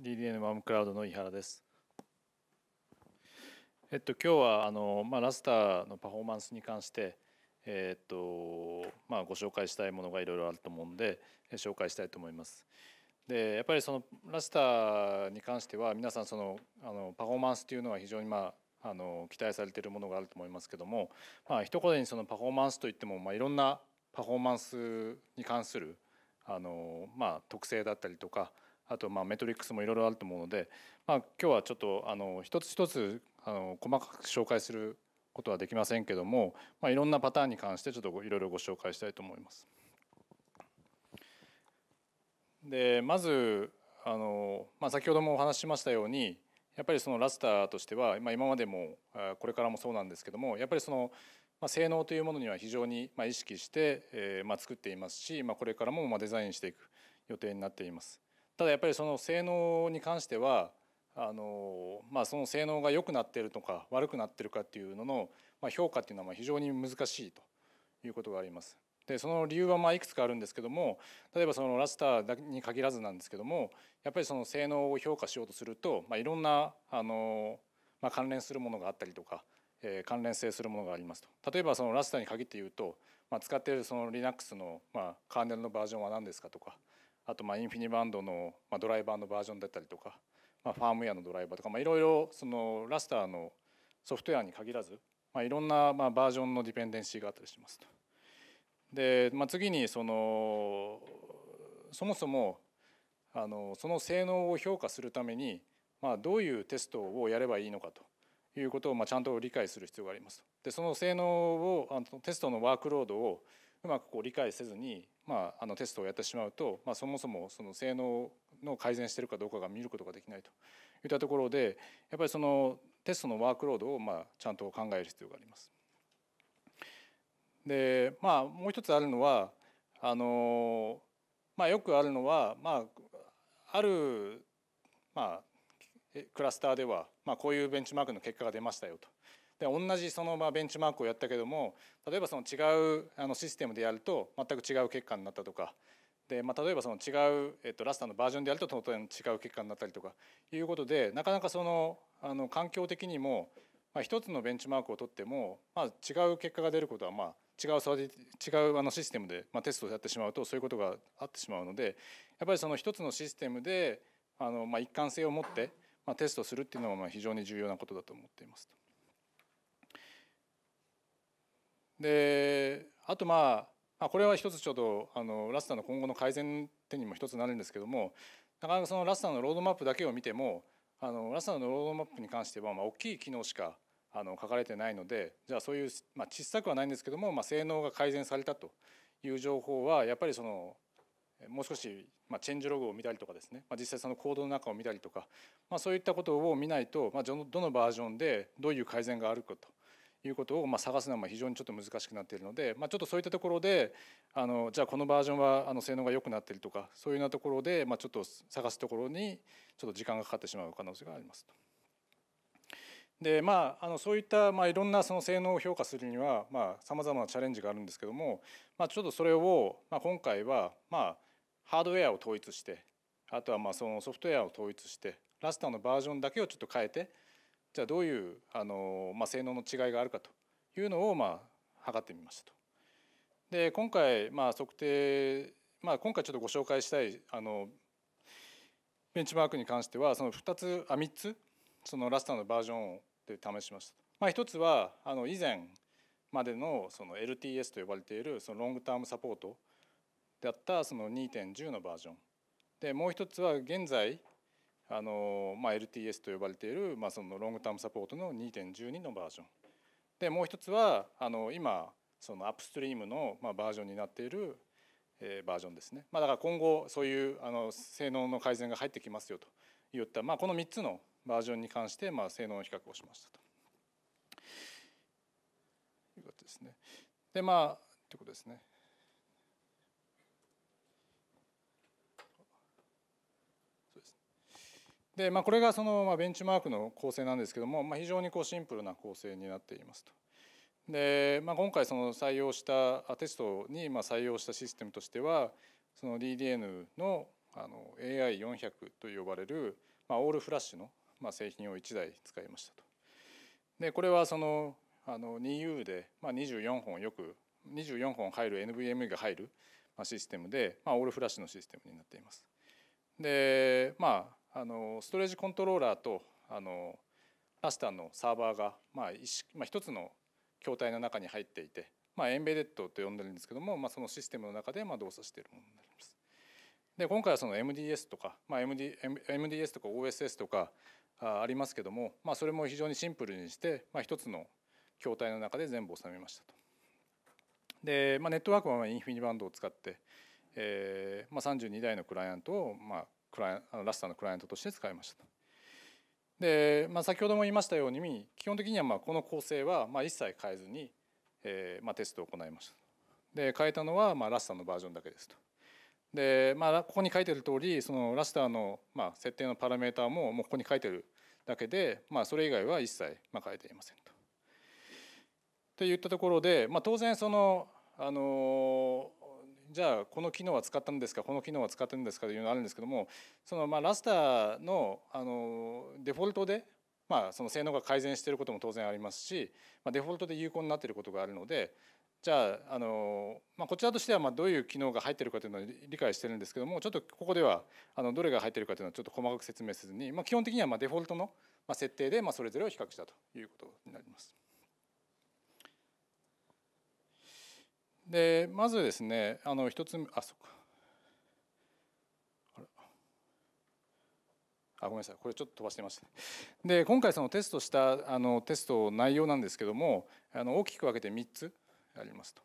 DDN マムクラウドの井原です。えっと今日はあのまあラスターのパフォーマンスに関して。えっとまあ、ご紹介したいものがいろいろあると思うんで紹介したいと思います。でやっぱりそのラスターに関しては皆さんそのあのパフォーマンスというのは非常に、まあ、あの期待されているものがあると思いますけども、まあ、一言にそのパフォーマンスといっても、まあ、いろんなパフォーマンスに関するあの、まあ、特性だったりとかあとまあメトリックスもいろいろあると思うので、まあ、今日はちょっとあの一つ一つあの細かく紹介することはできませんけども、まあ、いろんなパターンに関してちょっといろいろご紹介したいと思います。でまずあの、まあ、先ほどもお話ししましたようにやっぱりそのラスターとしては、まあ、今までもこれからもそうなんですけどもやっぱりそのまあ、性能というものには非常に意識して、えまあ、作っていますし、まあ、これからもまあデザインしていく予定になっています。ただやっぱりその性能に関してはあのまあ、その性能が良くなってるとか悪くなってるかっていうのの、まあ、評価っていうのはま非常に難しいということがあります。でその理由はまいくつかあるんですけども例えばそのラスターに限らずなんですけどもやっぱりその性能を評価しようとすると、まあ、いろんなあの、ま関連するものがあったりとか、えー、関連性するものがありますと例えばそのラスターに限って言うと、ま使っているその Linux の、まカーネルのバージョンは何ですかとかあとまあインフィニバンドのドライバーのバージョンだったりとか、まあ、ファームウェアのドライバーとかいろいろそのラスターのソフトウェアに限らずいろんなまあバージョンのディペンデンシーがあったりしますと。で、まあ、次にそのそもそもあのその性能を評価するために、まあ、どういうテストをやればいいのかということをまあちゃんと理解する必要があります。でその性能をあのテストのワークロードをうまくこう理解せずにまあ、あのテストをやってしまうと、まあ、そもそもその性能の改善してるかどうかが見ることができないといったところでやっぱりそのテストのワークロードをまあちゃんと考える必要があります。でまあもう一つあるのはあの、まあ、よくあるのは、まあ、ある、まあ、クラスターでは、まあ、こういうベンチマークの結果が出ましたよと。で同じそのまあベンチマークをやったけども例えばその違うあのシステムでやると全く違う結果になったとかで、まあ、例えばその違う、えっと、ラスターのバージョンでやると当然違う結果になったりとかいうことでなかなかそのあの環境的にも、まあ、つのベンチマークを取っても、まあ、違う結果が出ることはまあ違う違うあのシステムで、まあ、テストをやってしまうとそういうことがあってしまうのでやっぱりその一つのシステムであの、まあ、一貫性を持って、まあ、テストするっていうのはまあ非常に重要なことだと思っていますと。であとまあまあ、これは一つちょっとあのラスターの今後の改善点にも一つなるんですけどもなかなかそのラスターのロードマップだけを見てもあのラスターのロードマップに関しては、まあ、大きい機能しかあの書かれてないのでじゃあそういう、まあ、小さくはないんですけども、まあ、性能が改善されたという情報はやっぱりそのもう少し、まあ、チェンジログを見たりとかですね、まあ、実際そのコードの中を見たりとか、まあ、そういったことを見ないと、まあ、どのバージョンでどういう改善があるかということをま探すのは非常にちょっと難しくなっているので、まあ、ちょっとそういったところであのじゃあこのバージョンはあの性能が良くなってるとかそういうようなところで、まちょっと探すところにちょっと時間がかかってしまう可能性がありますと。でまあ、あのそういった、まあ、いろんなその性能を評価するにはさまざ、まなチャレンジがあるんですけども、まあ、ちょっとそれを、まあ、今回は、まあ、ハードウェアを統一してあとはまあそのソフトウェアを統一してラスターのバージョンだけをちょっと変えてじゃあどういうあの、まあ、性能の違いがあるかというのを、まあ、測ってみましたと。で今回、まあ、測定、まあ、今回ちょっとご紹介したいあのベンチマークに関してはその2つあ3つそのラスターのバージョンで試しました。まあ、1つはあの以前までのその LTS と呼ばれているそのロングタームサポートであったその2.10のバージョンでもう一つは現在あの、まあ、LTS と呼ばれている、まあ、そのロングタームサポートの2.12のバージョンでもう一つはあの今そのアップストリームの、まあ、バージョンになっている、えー、バージョンですね、まあ、だから今後そういうあの性能の改善が入ってきますよといった、まあ、この3つのバージョンに関して、まあ、性能の比較をしましたと。いうことですね。でまあということですね。で、まあ、これがその、まあ、ベンチマークの構成なんですけども、まあ、非常にこうシンプルな構成になっていますと。で、まあ、今回その採用したテストにまあ採用したシステムとしてはその DDN のあの AI400 と呼ばれる、まあ、オールフラッシュのまあ製品を1台使いましたと。でこれはそのあの 2U で、まあ、24本よく24本入る NVMe が入るシステムで、まあ、オールフラッシュのシステムになっています。でまああのストレージコントローラーとあのラスターのサーバーが、まあ一まあ、一つの筐体の中に入っていて、まあ、エンベデッドと呼んでるんですけども、まあ、そのシステムの中でまあ動作しているものになります。で今回はその MDS とか、まあ、MD MDS とか OSS とかありますけども、まあ、それも非常にシンプルにして、まあ、一つの筐体の中で全部収めましたと。で、まあ、ネットワークはインフィニバンドを使って、えーまあ、32台のクライアントをまあクライあのラスターのクライアントとして使いました。で、まあ、先ほども言いましたように基本的にはまあこの構成はまあ一切変えずに、えー、まあテストを行いました。で変えたのはまあラスターのバージョンだけですと。でまあ、ここに書いてる通りそのラスターの、まあ、設定のパラメーターももうここに書いてるだけで、まあ、それ以外は一切、まあ、変えていませんと。っ言ったところで、まあ、当然その、あのじゃあこの機能は使ったんですかこの機能は使ってるんですかというのがあるんですけどもそのまあラスターのあのデフォルトでまあその性能が改善していることも当然ありますし、まあ、デフォルトで有効になっていることがあるのでじゃああの、まあ、こちらとしてはまどういう機能が入っているかというのは理解してるんですけどもちょっとここではあのどれが入っているかというのはちょっと細かく説明せずに、まあ、基本的にはまデフォルトの設定でまそれぞれを比較したということになります。でまずですねあの1つ目あそっかあごめんなさいこれちょっと飛ばしてました、で今回そのテストしたあのテスト内容なんですけどもあの大きく分けて3つありますと。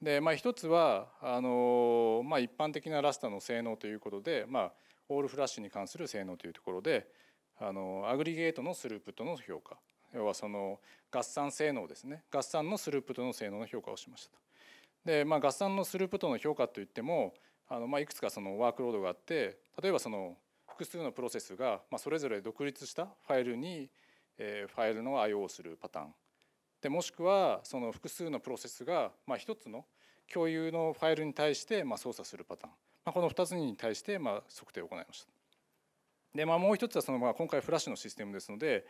でまあ、1つはあの、まあ、一般的なラスタの性能ということで、まあ、オールフラッシュに関する性能というところであのアグリゲートのスループとの評価要はその合算性能ですね合算のスループとの性能の評価をしましたと。で、まあ、合算のスループットの評価といってもあの、まあ、いくつかそのワークロードがあって例えばその複数のプロセスが、まあ、それぞれ独立したファイルに、えファイルの IO をするパターンでもしくはその複数のプロセスが、まあ、1つの共有のファイルに対して、まあ、操作するパターン、まあ、この2つに対して、まあ、測定を行いました。でまあ、もう一つはその、まあ、今回フラッシュのシステムですので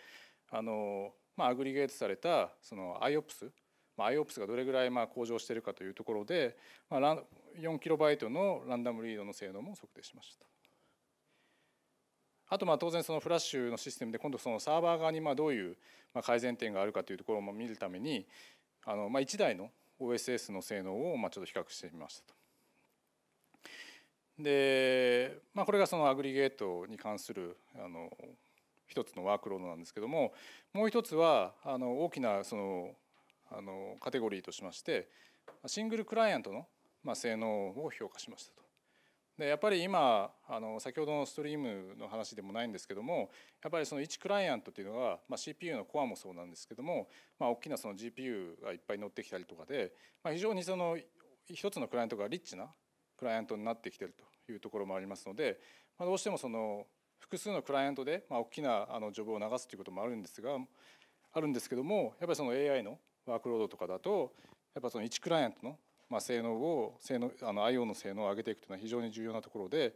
あの、まあ、アグリゲートされたその IOPS まあ、IOPS がどれぐらいまあ向上しているかというところで、まあ、4KB のランダムリードの性能も測定しました。あとまあ当然そのフラッシュのシステムで今度そのサーバー側にまあどういう改善点があるかというところも見るためにあのまあ1台の OSS の性能をまあちょっと比較してみましたと。でまあこれがそのアグリゲートに関するあの一つのワークロードなんですけどももう一つはあの大きなそのあのカテゴリーとしましてシングルクライアントの、まあ、性能を評価しましたと。でやっぱり今あの先ほどのストリームの話でもないんですけどもやっぱりその1クライアントっていうのが、まあ、CPU のコアもそうなんですけども、まあ、大きなその GPU がいっぱい乗ってきたりとかで、まあ、非常にその一つのクライアントがリッチなクライアントになってきてるというところもありますので、まあ、どうしてもその複数のクライアントで、まあ、大きなあのジョブを流すということもあるんですがあるんですけどもやっぱりその AI のワークロードとかだとやっぱその1クライアントのまあ、性能を性能あの IO の性能を上げていくというのは非常に重要なところで、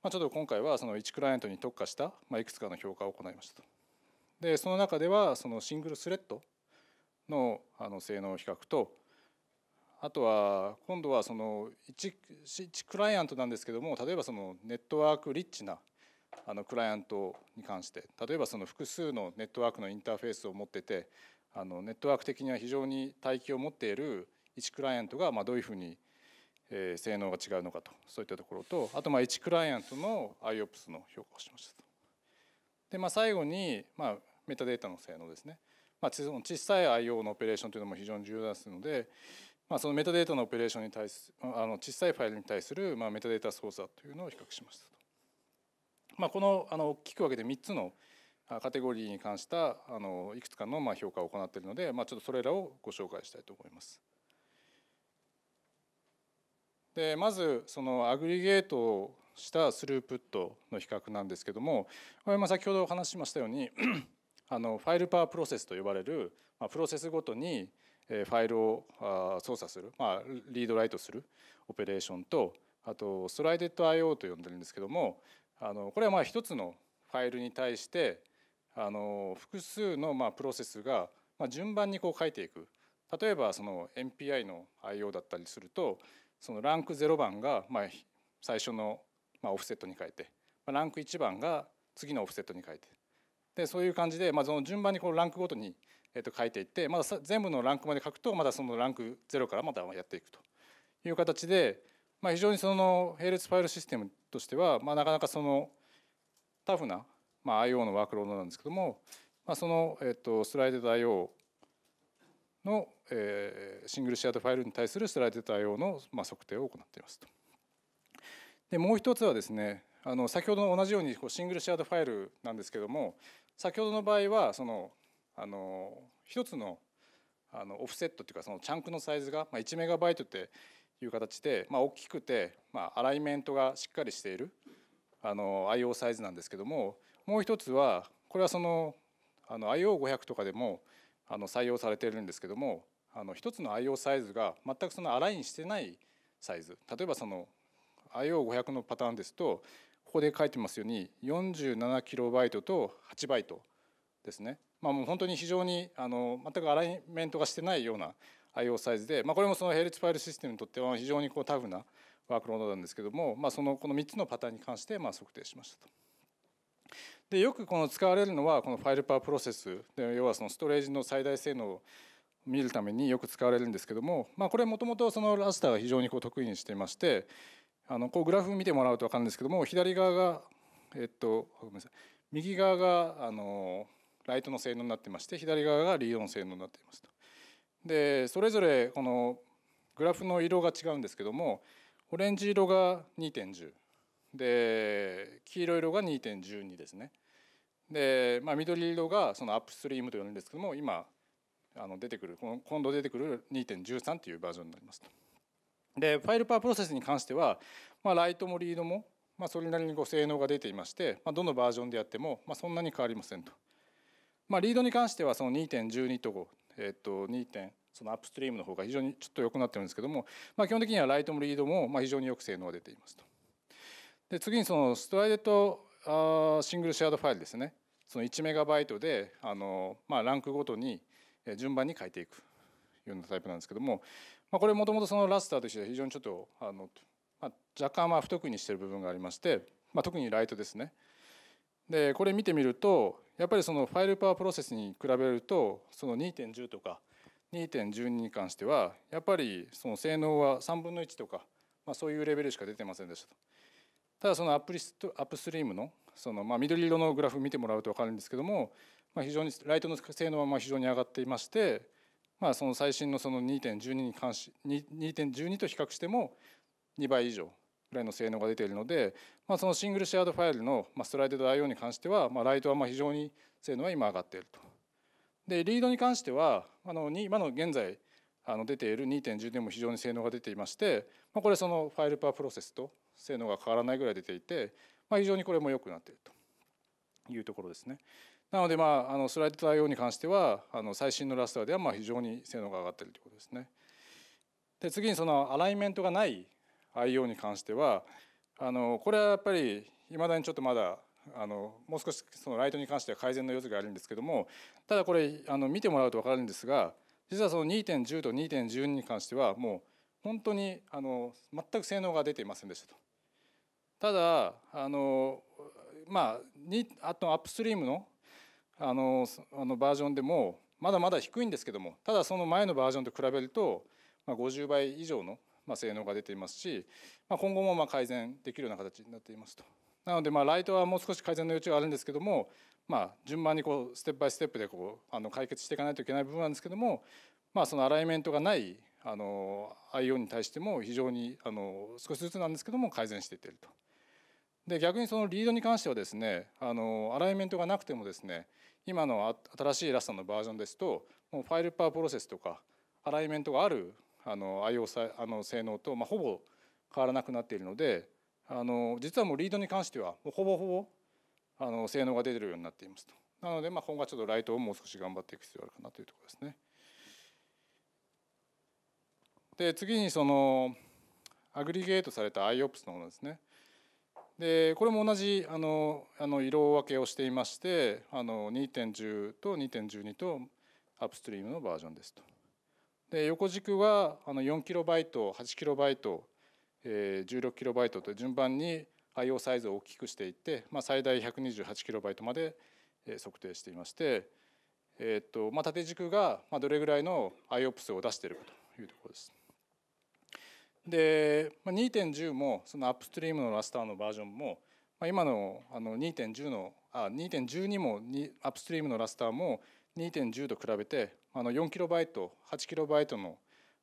まあ、ちょっと今回はその1クライアントに特化した、まあ、いくつかの評価を行いましたと。でその中ではそのシングルスレッドのあの性能比較とあとは今度はその 1, 1クライアントなんですけども例えばそのネットワークリッチなあのクライアントに関して例えばその複数のネットワークのインターフェースを持っててあのネットワーク的には非常に大気を持っている1クライアントがまどういうふうに性能が違うのかとそういったところとあとまあ1クライアントの IOPS の評価をしましたと。でまあ、最後にまメタデータの性能ですね、まあ、小さい IO のオペレーションというのも非常に重要ですので、まあ、そのメタデータのオペレーションに対するあの小さいファイルに対するまメタデータ操作というのを比較しましたと。まあ、このあの大きく分けて3つのカテゴリーに関したあのいくつかのま評価を行っているので、まあ、ちょっとそれらをご紹介したいと思います。でまずそのアグリゲートをしたスループットの比較なんですけどもこれも先ほどお話ししましたようにあのファイルパワープロセスと呼ばれる、まあ、プロセスごとにファイルを操作する、まあ、リードライトするオペレーションとあとストライデッド IO と呼んでるんですけどもあのこれはまあ一つのファイルに対してあの複数のまあプロセスがまあ順番にこう書いていく例えばその MPI の IO だったりするとそのランク0番がまあ最初のまあオフセットに変えてランク1番が次のオフセットに変えてでそういう感じでまあその順番にこうランクごとにえっと書いていってまだ全部のランクまで書くとまだそのランク0からまたやっていくという形でまあ非常にその並列ファイルシステムとしてはまあなかなかそのタフなまあ、IO のワークロードなんですけども、まあ、その、えっと、スライデッド IO の、えー、シングルシェアドファイルに対するスライデッド IO の、まあ、測定を行っていますと。でもう一つはですねあの先ほどの同じようにこうシングルシェアドファイルなんですけども先ほどの場合はそのあの一つのあのオフセットっていうかそのチャンクのサイズが、まあ、1メガバイトっていう形で、まあ、大きくて、まあ、アライメントがしっかりしているあの IO サイズなんですけどももう一つはこれはそのあの IO500 とかでもあの採用されているんですけどもあの一つの IO サイズが全くそのアラインしてないサイズ例えばその IO500 のパターンですとここで書いてますように 47KB と 8B ですね、まあ、もう本当に非常にあの全くアライメントがしてないような IO サイズで、まあ、これもその並列ファイルシステムにとっては非常にこうタフなワークロードなんですけども、まあ、そのこの3つのパターンに関してま測定しましたと。でよくこの使われるのはこのファイルパープロセスで要はそのストレージの最大性能を見るためによく使われるんですけども、まあ、これもともとそのラスターが非常にこう得意にしていましてあのこうグラフ見てもらうと分かるんですけども左側がえっとごめんなさい右側があのライトの性能になってまして左側がリードの性能になっていますと。でそれぞれこのグラフの色が違うんですけどもオレンジ色が2.10で黄色色が2.12ですね。で、まあ、緑色がそのアップストリームと呼んですけども今あの出てくる今度出てくる2.13というバージョンになります。でファイルパープロセスに関しては、まあ、ライトもリードも、まあ、それなりにご性能が出ていまして、まあ、どのバージョンでやっても、まあ、そんなに変わりませんと。まあ、リードに関してはその2.12と5、えっと2点そのアップストリームの方が非常にちょっと良くなってるんですけども、まあ、基本的にはライトもリードもまあ非常によく性能が出ていますと。で次にそのストライデットシングルシェアドファイルですねその1メガバイトであの、まあ、ランクごとに順番に変えていくようなタイプなんですけども、まあ、これもともとそのラスターとして非常にちょっとあの、まあ、若干ま不得意にしてる部分がありまして、まあ、特にライトですね。でこれ見てみるとやっぱりそのファイルパワープロセスに比べるとその2.10とか2.12に関してはやっぱりその性能は3分の1とか、まあ、そういうレベルしか出てませんでしたと。ただそのアップリストアップストリームのそのまあ緑色のグラフ見てもらうと分かるんですけども、まあ、非常にライトの性能はまあ非常に上がっていまして、まあ、その最新のその2.12に関し2.12と比較しても2倍以上ぐらいの性能が出ているので、まあ、そのシングルシェアードファイルのストライド IO に関しては、まあ、ライトはまあ非常に性能は今上がっていると。でリードに関してはあの今の現在あの出ている2.10でも非常に性能が出ていまして、まあ、これそのファイルパープロセスと性能が変わらないぐらい出ていて、まあ、非常にこれも良くなっているというところですね。なので、まあ、あのスライド対応に関してはあの最新のラスターではまあ非常に性能が上がっているということですね。で次にそのアライメントがない IO に関してはあのこれはやっぱりいまだにちょっとまだあのもう少しそのライトに関しては改善の余地があるんですけどもただこれあの見てもらうと分かるんですが実はその2.10と2.12に関してはもう本当にあの全く性能が出ていませんでしたと。ただあの、まあ、にあとアップストリームのあのあのバージョンでもまだまだ低いんですけどもただその前のバージョンと比べると、まあ、50倍以上の、まあ、性能が出ていますし、まあ、今後もま改善できるような形になっていますと。なのでまライトはもう少し改善の余地があるんですけども、ま順番にこうステップバイステップでこうあの解決していかないといけない部分なんですけども、まあ、そのアライメントがないあの IO に対しても非常にあの少しずつなんですけども改善していってると。で逆にそのリードに関してはですねあのアライメントがなくてもですね今の新しいラストのバージョンですともうファイルパープロセスとかアライメントがあるあの IO あの性能と、まあ、ほぼ変わらなくなっているのであの実はもうリードに関してはもうほぼほぼあの性能が出てるようになっていますと。なので、まあ、今後はちょっとライトをもう少し頑張っていく必要があるかなというところですね。で次にそのアグリゲートされた IOPS のものですね。でこれも同じあのあの色分けをしていまして2.10と2.12とアップストリームのバージョンですと。で横軸はあの 4KB、8KB、えー、16KB と順番に IO サイズを大きくしていって、まあ、最大 128KB まで測定していまして、えーとまあ、縦軸がどれぐらいの IOPS を出しているかというところです。で、まあ、2.10もそのアップストリームのラスターのバージョンも、まあ、今のあの2.10のあ2.12もアップストリームのラスターも2.10と比べてあの 4KB、8KB の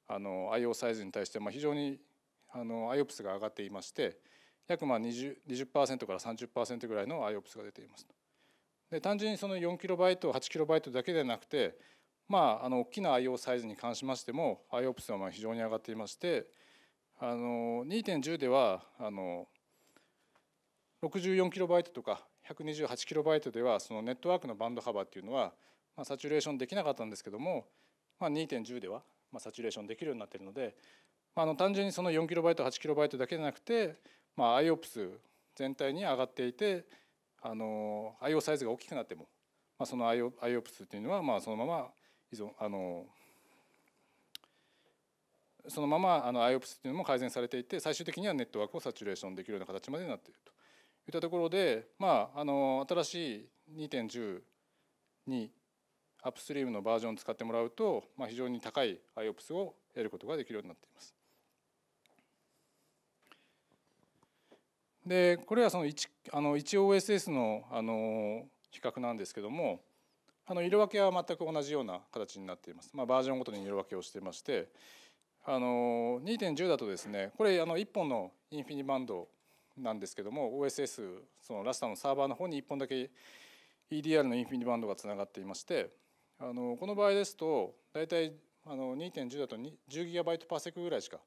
あの IO サイズに対してまあ非常にあの IOPS が上がっていまして約まあ 20%, 20から30%ぐらいの IOPS が出ていますと。で単純にその 4KB、8KB だけでなくてまああの大きな IO サイズに関しましても IOPS はまあ非常に上がっていましてあの2.10ではあの 64KB とか 128KB ではそのネットワークのバンド幅っていうのは、まあ、サチュレーションできなかったんですけども、まあ、2.10では、まあ、サチュレーションできるようになってるので、まあ、あの単純にその 4KB8KB だけじゃなくて、まあ、IOPS 全体に上がっていてあの IO サイズが大きくなっても、まあ、その IOPS っていうのはまあそのまま依存あのそのままあの IOPS というのも改善されていて最終的にはネットワークをサチュレーションできるような形までなっているといったところで、まあ、あの新しい2.10にアップストリームのバージョンを使ってもらうと、まあ、非常に高い IOPS を得ることができるようになっています。でこれはその 1OSS のあの比較なんですけどもあの色分けは全く同じような形になっています、まあ、バージョンごとに色分けをしてましてあの2.10だとですねこれあの1本のインフィニバンドなんですけども OSS そのラスタのサーバーの方に1本だけ EDR のインフィニバンドがつながっていましてあのこの場合ですと大体あの2.10だと 10GB パーセクぐらいしか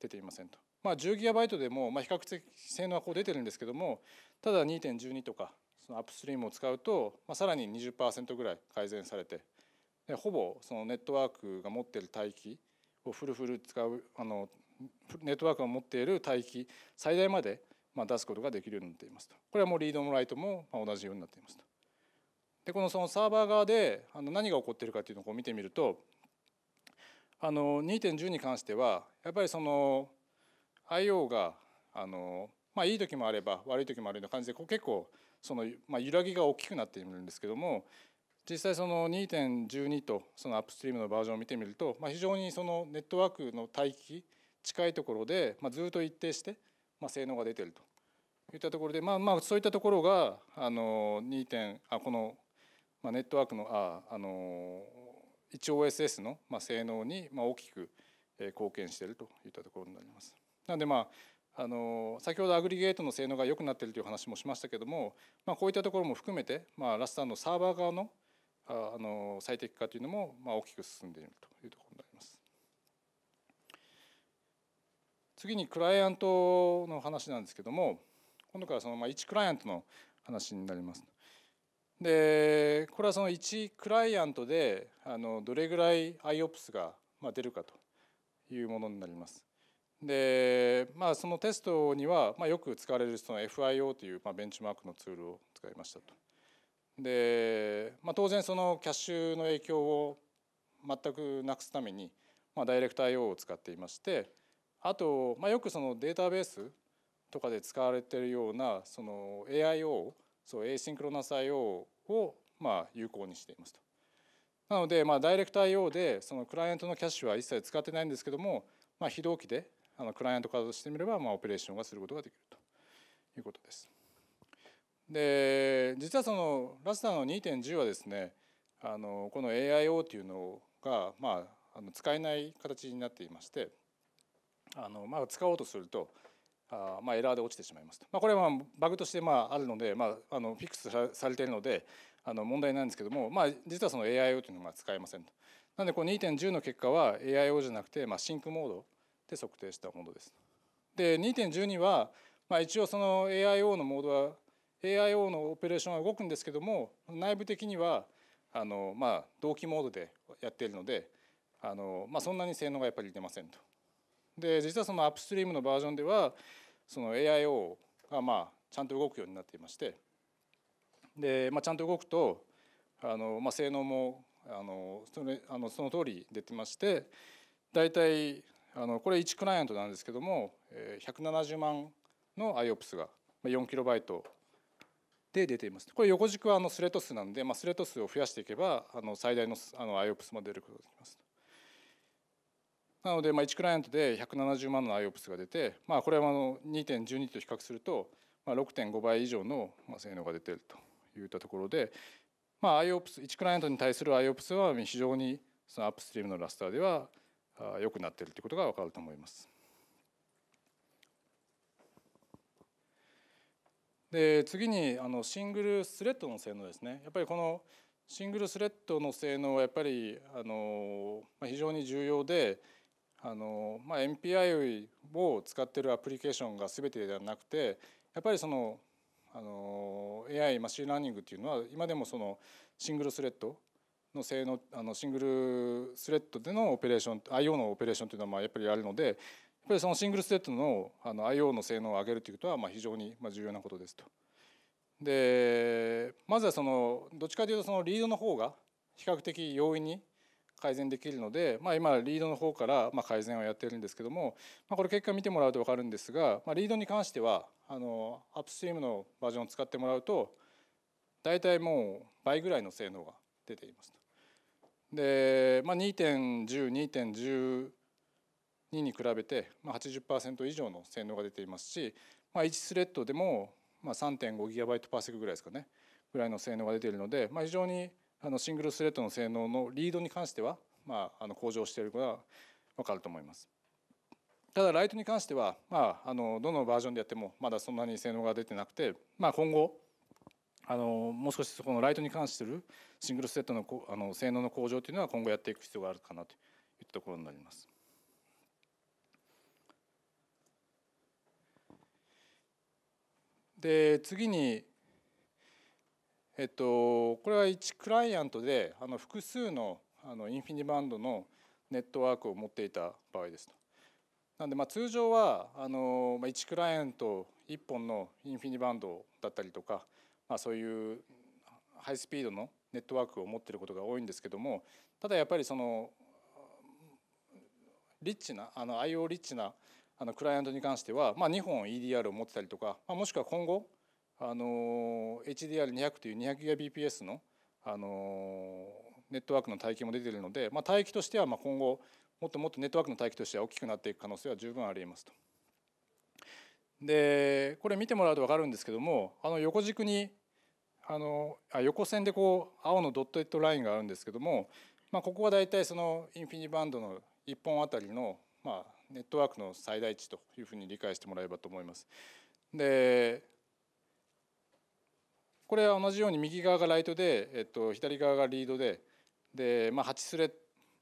出ていませんと。まあ、10GB でもま比較的性能はこう出てるんですけどもただ2.12とかそのアップストリームを使うと、まあ、さらに20%ぐらい改善されてでほぼそのネットワークが持ってる帯域をフルフル使うあのネットワークが持っている帯域最大までま出すことができるようになっていますとこれはもうリードもライトもま同じようになっていますとでこのそのサーバー側であの何が起こってるかっていうのを見てみるとあの2.10に関してはやっぱりその IO があのまあいい時もあれば悪い時もあるような感じでこう結構そのまあ揺らぎが大きくなっているんですけども実際その2.12とそのアップストリームのバージョンを見てみると、まあ、非常にそのネットワークの帯域近いところで、まあ、ずっと一定して、まあ、性能が出てるといったところで、まあ、まあそういったところがあの2点あこの、まあ、ネットワークのああの 1OSS の、まあ、性能に、まあ、大きく貢献しているといったところになります。なのでまああの先ほどアグリゲートの性能が良くなっているという話もしましたけども、まあ、こういったところも含めて、まあ、ラスターのサーバー側のあの最適化というのも、まあ、大きく進んでいるというところになります。次にクライアントの話なんですけども今度からその、ま1クライアントの話になります。でこれはその1クライアントであのどれぐらい IOPS が出るかというものになります。でまあそのテストには、まよく使われるその FIO という、まベンチマークのツールを使いましたと。で、まあ、当然そのキャッシュの影響を全くなくすために、まあ、ダイレクト IO を使っていましてあと、まあ、よくそのデータベースとかで使われてるようなその AIO そうエイシンクロナス IO をまあ有効にしていますと。なのでまあダイレクト IO でそのクライアントのキャッシュは一切使ってないんですけどもまあ非同期であのクライアントカードしてみればまあオペレーションがすることができるということです。で実はそのラスターの2.10はですねあのこの AIO っていうのが、まあ、あの使えない形になっていましてあの、まあ、使おうとするとあ、まあ、エラーで落ちてしまいますと、まあ、これはバグとしてまああるので、まあ、あのフィックスされているのであの問題なんですけども、まあ、実はその AIO というのが使えませんと。なのでこの2.10の結果は AIO じゃなくて、まあ、シンクモードで測定したものです。で2.12は、まあ、一応その AIO のモードは AIO のオペレーションは動くんですけども内部的にはあの、まあ、同期モードでやっているのであの、まあ、そんなに性能がやっぱり出ませんと。で実はそのアップストリームのバージョンではその AIO がまあちゃんと動くようになっていましてで、まあ、ちゃんと動くとあの、まあ、性能もあのそれあのその通り出てまして大体あのこれ1クライアントなんですけども170万の IOPS が 4KB で出ていますこれ横軸はあのスレッド数なんで、まあ、スレッド数を増やしていけばあの最大のあの IOPS も出ることができますなので、まあ、1クライアントで170万の IOPS が出て、まあ、これはあの2.12と比較すると、まあ、6.5倍以上の性能が出ているといったところで、まあ、IOPS 1クライアントに対する IOPS は非常にそのアップストリームのラスターでは良くなっているということが分かると思います。で次にあのシングルスレッドの性能ですねやっぱりこのシングルスレッドの性能はやっぱりあの、ま非常に重要であの、まあ、MPI を使ってるアプリケーションが全てではなくてやっぱりそのあの AI マシンラーニングっていうのは今でもそのシングルスレッドの性能あのシングルスレッドでのオペレーション IO のオペレーションというのはまあやっぱりあるのでっぱりそのシングルステッドのあの IO の性能を上げるということはまあ非常に重要なことですと。でまずはそのどっちかというとそのリードの方が比較的容易に改善できるので、まあ、今リードの方からま改善をやってるんですけども、まあ、これ結果見てもらうと分かるんですが、まあ、リードに関してはあのアップストリームのバージョンを使ってもらうと大体もう倍ぐらいの性能が出ていますと。で、まあ、2.10、2.10 2に比べて80%以上の性能が出ていますし、ま1スレッドでも 3.5GB パーセクぐらいですかねぐらいの性能が出ているので、ま非常にあのシングルスレッドの性能のリードに関しては、まあ、の向上していることが分かると思います。ただライトに関しては、まあ、あのどのバージョンでやってもまだそんなに性能が出てなくて、まあ、今後あのもう少しそこのライトに関するシングルスレッドのあの性能の向上というのは今後やっていく必要があるかなといったところになります。で次にえっとこれは1クライアントであの複数のあのインフィニバンドのネットワークを持っていた場合ですと。なんでまあ通常はあの1クライアント1本のインフィニバンドだったりとかまあそういうハイスピードのネットワークを持っていることが多いんですけどもただやっぱりそのリッチなあの IO リッチなあのクライアントに関しては、まあ、2本 EDR を持ってたりとか、まあ、もしくは今後あの HDR200 という 200Gbps のあのネットワークの帯域も出ているので、まあ、帯域としてはまあ今後もっともっとネットワークの帯域としては大きくなっていく可能性は十分ありえますと。でこれ見てもらうと分かるんですけどもあの横軸にあのあ横線でこう青のドットエットラインがあるんですけども、まあ、ここは大体そのインフィニバンドの1本あたりの、まあ、ネットワークの最大値というふうに理解してもらえればと思います。でこれは同じように右側がライトで、えっと、左側がリードでで、まあ、8スレッ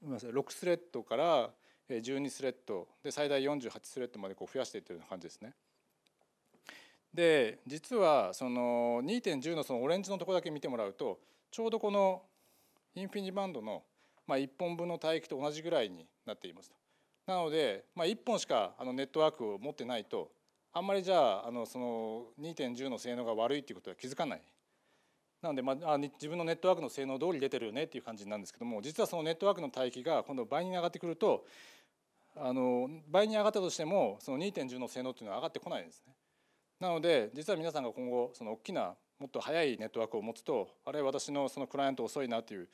6スレッドから12スレッドで最大48スレッドまでこう増やしていってるような感じですね。で実はその2.10のそのオレンジのとこだけ見てもらうとちょうどこのインフィニバンドのまあ1本分の帯域と同じぐらいになっていますと。なので、まあ、1本しかあのネットワークを持ってないとあんまりじゃああのその2.10の性能が悪いっていうことは気づかないなので、まあ、自分のネットワークの性能通り出てるよねっていう感じなんですけども実はそのネットワークの帯域が今度倍に上がってくるとあの倍に上がったとしてもその2.10の性能っていうのは上がってこないんですね。なので実は皆さんが今後その大きなもっと速いネットワークを持つとあれ私のそのクライアント遅いなていうっ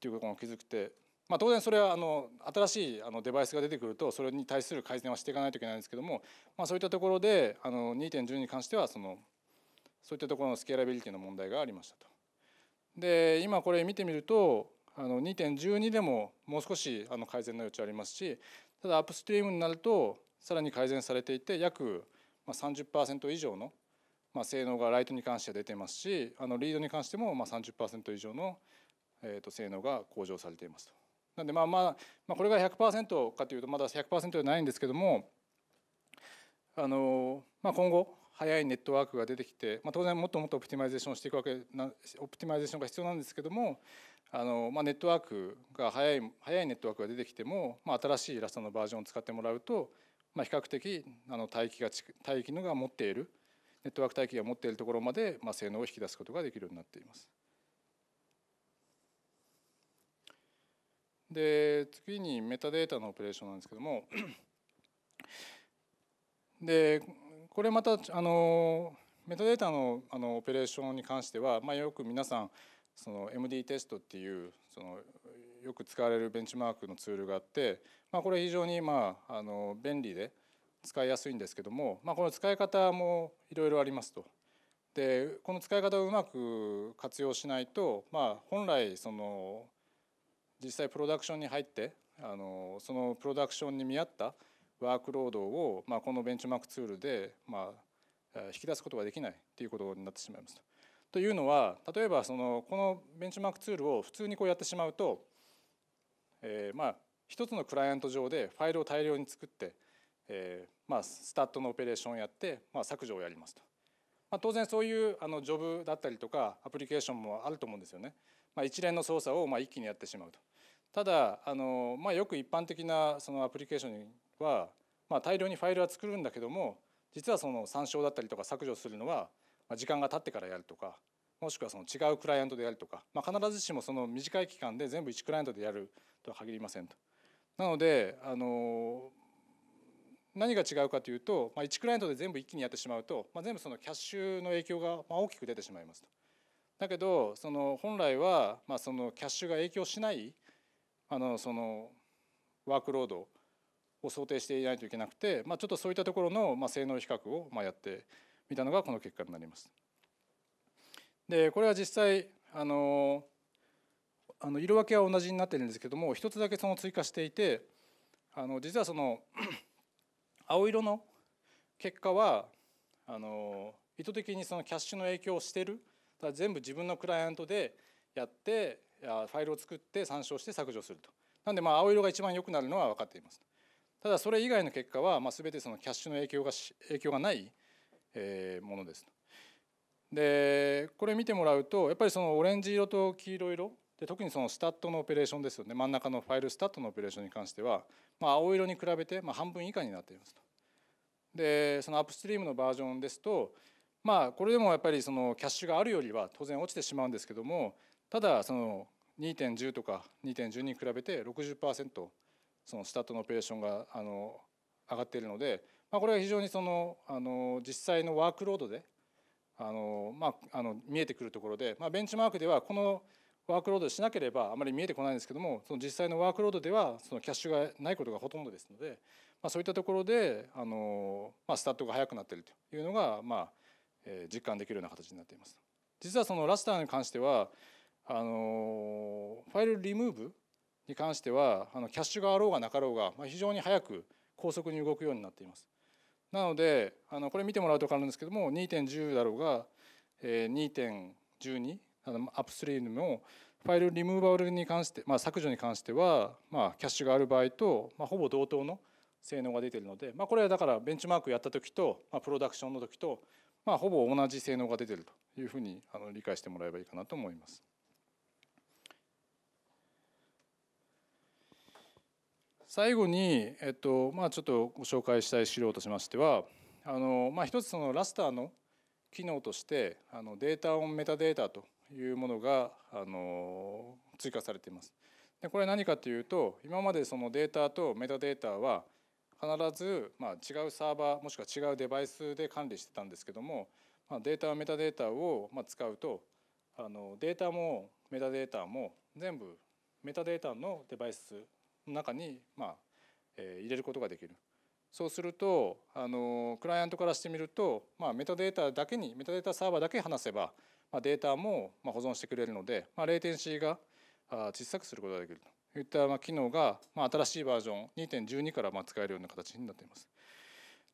ていうことも気づくってまあ、当然それはあの新しいあのデバイスが出てくるとそれに対する改善はしていかないといけないんですけども、まあ、そういったところであの2.10に関してはそのそういったところのスケーラビリティの問題がありましたと。で今これ見てみるとあの2.12でももう少しあの改善の余地ありますしただアップストリームになるとさらに改善されていて約30%以上の性能がライトに関しては出てますしあのリードに関しても30%以上の性能が向上されていますと。なんでまあまあ、まあ、これが100%かというとまだ100%じゃないんですけどもあの、まあ、今後早いネットワークが出てきて、まあ、当然もっともっとオプティマイゼーションしていくわけなオプティマイゼーションが必要なんですけどもあの、まあ、ネットワークが早い早いネットワークが出てきても、まあ、新しいイラストのバージョンを使ってもらうと、まあ、比較的あの帯域が帯域のが持っているネットワーク帯域が持っているところまで、まあ、性能を引き出すことができるようになっています。で次にメタデータのオペレーションなんですけどもでこれまたあのメタデータのあのオペレーションに関しては、まあ、よく皆さんその MD テストっていうそのよく使われるベンチマークのツールがあって、まあ、これ非常にまああの便利で使いやすいんですけども、まあ、この使い方もいろいろありますと。でこの使い方をうまく活用しないと、まあ、本来その実際プロダクションに入ってあのそのプロダクションに見合ったワークロードを、まあ、このベンチマークツールで、まあ、引き出すことができないということになってしまいますと。というのは例えばそのこのベンチマークツールを普通にこうやってしまうと、えー、まあ一つのクライアント上でファイルを大量に作って、えー、まあスタッドのオペレーションをやって、まあ、削除をやりますと。まあ、当然そういうあのジョブだったりとかアプリケーションもあると思うんですよね。まあ、一連の操作をまあ一気にやってしまうと。ただあの、まあ、よく一般的なそのアプリケーションは、まあ、大量にファイルは作るんだけども実はその参照だったりとか削除するのは時間が経ってからやるとかもしくはその違うクライアントでやるとか、まあ、必ずしもその短い期間で全部1クライアントでやるとは限りませんと。なのであの何が違うかというと、まあ、1クライアントで全部一気にやってしまうと、まあ、全部そのキャッシュの影響が大きく出てしまいますと。だけどその本来は、まあ、そのキャッシュが影響しないあのそのワークロードを想定していないといけなくて、まあ、ちょっとそういったところの、まあ、性能比較を、まあ、やってみたのがこの結果になります。でこれは実際あのあの色分けは同じになってるんですけども一つだけその追加していてあの実はその 青色の結果はあの意図的にそのキャッシュの影響をしてるだ全部自分のクライアントでやってファイルを作って参照して削除するとなんでまあ青色が一番良くなるのは分かっていますただそれ以外の結果はまあ全てそのキャッシュの影響が影響がないものですでこれ見てもらうとやっぱりそのオレンジ色と黄色色で特にそのスタットのオペレーションですよね真ん中のファイルスタットのオペレーションに関しては、まあ、青色に比べてまあ半分以下になっていますと。でそのアップストリームのバージョンですとまあこれでもやっぱりそのキャッシュがあるよりは当然落ちてしまうんですけどもただその2.10とか2 1 0に比べて60%そのスタットのオペレーションがあの上がっているので、まあ、これは非常にそのあの実際のワークロードであの、まあ、あの見えてくるところで、まあ、ベンチマークではこのワークロードしなければあまり見えてこないんですけどもその実際のワークロードではそのキャッシュがないことがほとんどですので、まあ、そういったところであの、まあ、スタットが速くなっているというのが、まあ、実感できるような形になっています。実はそのラスターに関してはあのファイルリムーブに関してはあのキャッシュがあろうがなかろうが、ま非常に早く高速に動くようになっています。なのであのこれ見てもらうと分かるんですけども2.10だろうが、え2.12アップスリームもファイルリムーバルに関して、まあ、削除に関しては、まあ、キャッシュがある場合と、まあ、ほぼ同等の性能が出ているので、まあ、これはだからベンチマークやった時と、まあ、プロダクションの時とまあ、ほぼ同じ性能が出てるというふうにあの理解してもらえばいいかなと思います。最後に、えっとまあ、ちょっとご紹介したい資料としましてはあの、まあ、一つそのラスターの機能としてあのデータオンメタデータというものがあの追加されています。でこれは何かというと今までそのデータとメタデータは必ず、まあ、違うサーバーもしくは違うデバイスで管理してたんですけども、まあ、データはメタデータを、ま使うとあのデータもメタデータも全部メタデータのデバイスの中に、まあえー、入れることができる。そうするとあのクライアントからしてみると、まあ、メタデータだけにメタデータサーバーだけ話せば、まあ、データも保存してくれるので、まあ、レイテンシーが小さくすることができると。そいった機能が新しいバージョン2.12から使えるような形になっています。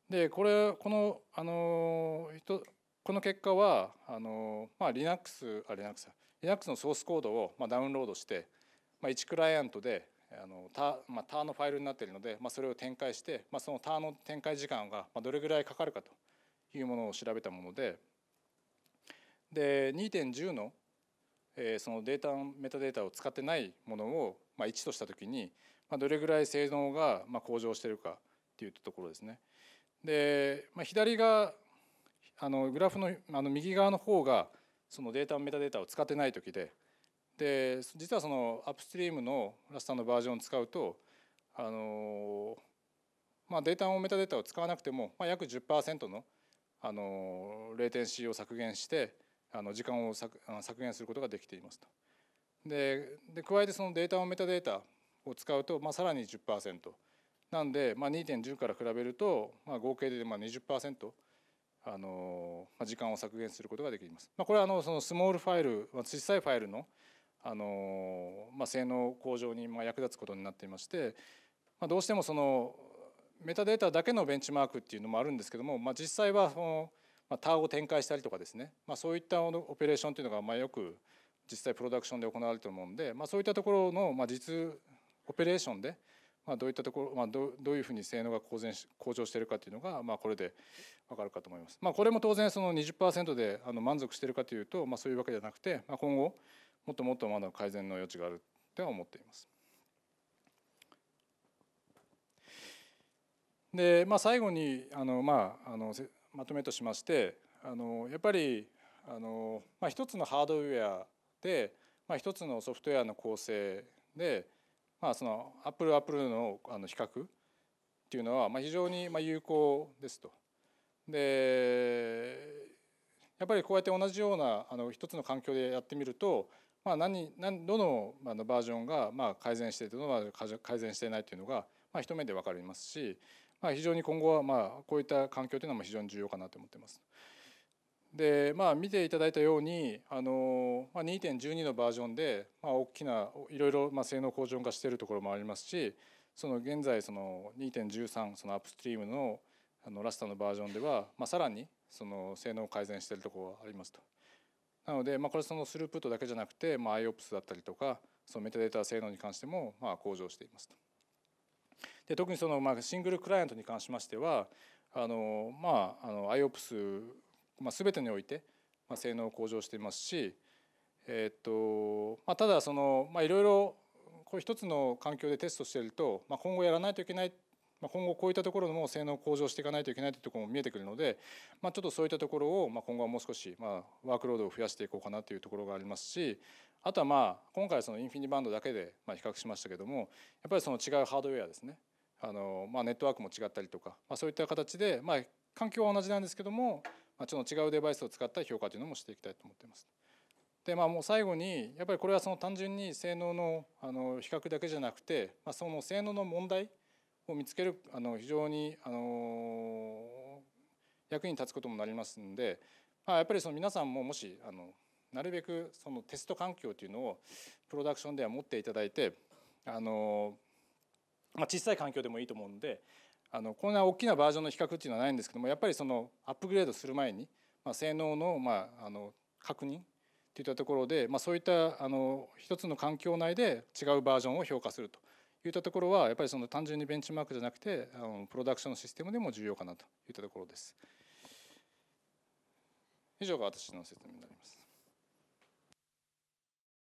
でこれこのあのこの結果はあの、まあ、Linux, あ Linux, Linux のソースコードをダウンロードして、まあ、1クライアントであのタ,、まあ、ターのファイルになっているので、まあ、それを展開して、まあ、そのターの展開時間がどれぐらいかかるかというものを調べたものでで2.10のえそのデータメタデータを使ってないものを、まあ、1とした時に、まあ、どれぐらい性能が、まあ、向上してるかっていうところですね。で、まあ、左があのグラフのあの右側の方がそのデータメタデータを使ってない時でで実はそのアップストリームのラスターのバージョンを使うとあの、まあ、データをメタデータを使わなくても、まあ、約10%のあのレイテンシーを削減してあの時間を削減することができていますと。でで加えてそのデータをメタデータを使うと、まあ、さらに10%なんで、まあ、2.10から比べると、まあ、合計でまあ20%。あのまあ、時間を削減することができます、まあ、これはあのそのスモールファイル小さいファイルのあの、まあ、性能向上にまあ役立つことになっていまして、まあ、どうしてもそのメタデータだけのベンチマークっていうのもあるんですけども、まあ、実際はそのまあ、ターを展開したりとかですね、まあ、そういったオペレーションというのがまあよく実際プロダクションで行われると思うんで、まあ、そういったところのまあ実オペレーションでまあどういったところ、まあ、どどういうふうに性能が向上し向上しているかというのがまあこれで分かるかと思います。まあ、これも当然その20%であの満足しているかというと、まあ、そういうわけじゃなくて、まあ、今後もっともっとまだ改善の余地があるとは思っています。で、まあ、最後にあの、まあ、あのまとめとしましてあのやっぱりあの、まあ、一つのハードウェアで、まあ、一つのソフトウェアの構成で、まあ、そのアップルアップルのあの比較っていうのは、まあ、非常に有効ですと。でやっぱりこうやって同じようなあの一つの環境でやってみると、まあ何、何どのあのバージョンがまあ改善していどのが改善していないというのが、まあ、一目で分かりますしまあ、非常に今後はまあこういった環境というのは非常に重要かなと思ってます。でまあ、見ていただいたようにあの、まあ、2.12のバージョンで、まあ、大きないろいろまあ性能向上化しているところもありますしその現在その2.13そのアップストリームのあのラスタのバージョンでは、まあ、さらにその性能を改善しているところがありますと。なので、まあ、これそのスループットだけじゃなくて、まあ、IOPS だったりとかそのメタデータ性能に関してもまあ向上していますと。で特にそのまあシングルクライアントに関しましてはあのまああの IOPS まあ全てにおいてまあ性能を向上していますしえっとまあただそのまあいろいろこれ一つの環境でテストしてるとまあ今後やらないといけないま今後こういったところも性能向上していかないといけないというところも見えてくるので、まあ、ちょっとそういったところを、ま今後はもう少し、まワークロードを増やしていこうかなというところがありますしあとはまあ今回はそのインフィニバンドだけでま比較しましたけどもやっぱりその違うハードウェアですねあの、まあ、ネットワークも違ったりとか、まあ、そういった形で、まあ、環境は同じなんですけども、まあ、ちょっと違うデバイスを使った評価というのもしていきたいと思っています。でまあ、もう最後にやっぱりこれはその単純に性能のあの比較だけじゃなくて、まあ、その性能の問題を見つけるあの非常にあの役に立つこともなりますんで、まあ、やっぱりその皆さんももしあのなるべくそのテスト環境というのをプロダクションでは持っていただいてあのまあ、小さい環境でもいいと思うんであのこんな大きなバージョンの比較っていうのはないんですけどもやっぱりそのアップグレードする前に、まあ、性能の,、まあ、あの確認といったところで、まあ、そういったあの一つの環境内で違うバージョンを評価するといったところはやっぱりその単純にベンチマークじゃなくてあのプロダクションのシステムでも重要かなといったところです。以上が私の説明になります。